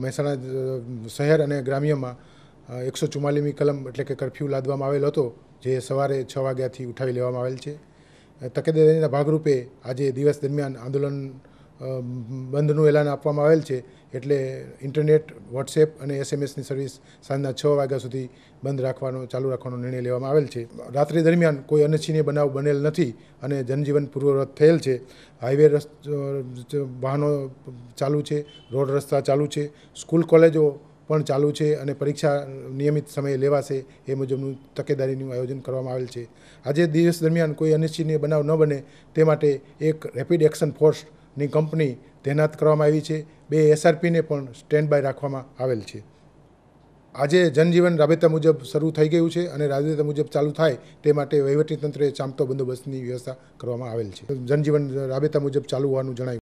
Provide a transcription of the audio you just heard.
મહેસાણા શહેર અને ગ્રામ્યમાં એકસો ચુમ્માલીમી કલમ એટલે કે કરફ્યુ લાદવામાં આવેલ હતો જે સવારે છ વાગ્યાથી ઉઠાવી લેવામાં આવેલ છે તકેદારીના ભાગરૂપે આજે દિવસ દરમિયાન આંદોલન બંધનું એલાન આપવામાં આવેલ છે એટલે ઇન્ટરનેટ વોટ્સએપ અને એસએમએસની સર્વિસ સાંજના છ વાગ્યા સુધી બંધ રાખવાનો ચાલુ રાખવાનો નિર્ણય લેવામાં આવેલ છે રાત્રિ દરમિયાન કોઈ અનિચ્છનીય બનાવ બનેલ નથી અને જનજીવન પૂર્વવત થયેલ છે હાઈવે વાહનો ચાલુ છે રોડ રસ્તા ચાલુ છે સ્કૂલ કોલેજો પણ ચાલુ છે અને પરીક્ષા નિયમિત સમયે લેવાશે એ મુજબનું તકેદારીનું આયોજન કરવામાં આવેલ છે આજે દિવસ દરમિયાન કોઈ અનિચ્છનીય બનાવ ન બને તે માટે એક રેપિડ એક્શન ફોર્સ ની કંપની તૈનાત કરવામાં આવી છે બે એસઆરપીને પણ સ્ટેન્ડ બાય રાખવામાં આવેલ છે આજે જનજીવન રાબેતા મુજબ શરૂ થઈ ગયું છે અને રાબેતા મુજબ ચાલુ થાય તે માટે વહીવટીતંત્રે ચાંપતો બંદોબસ્તની વ્યવસ્થા કરવામાં આવેલ છે જનજીવન રાબેતા મુજબ ચાલુ હોવાનું જણાયું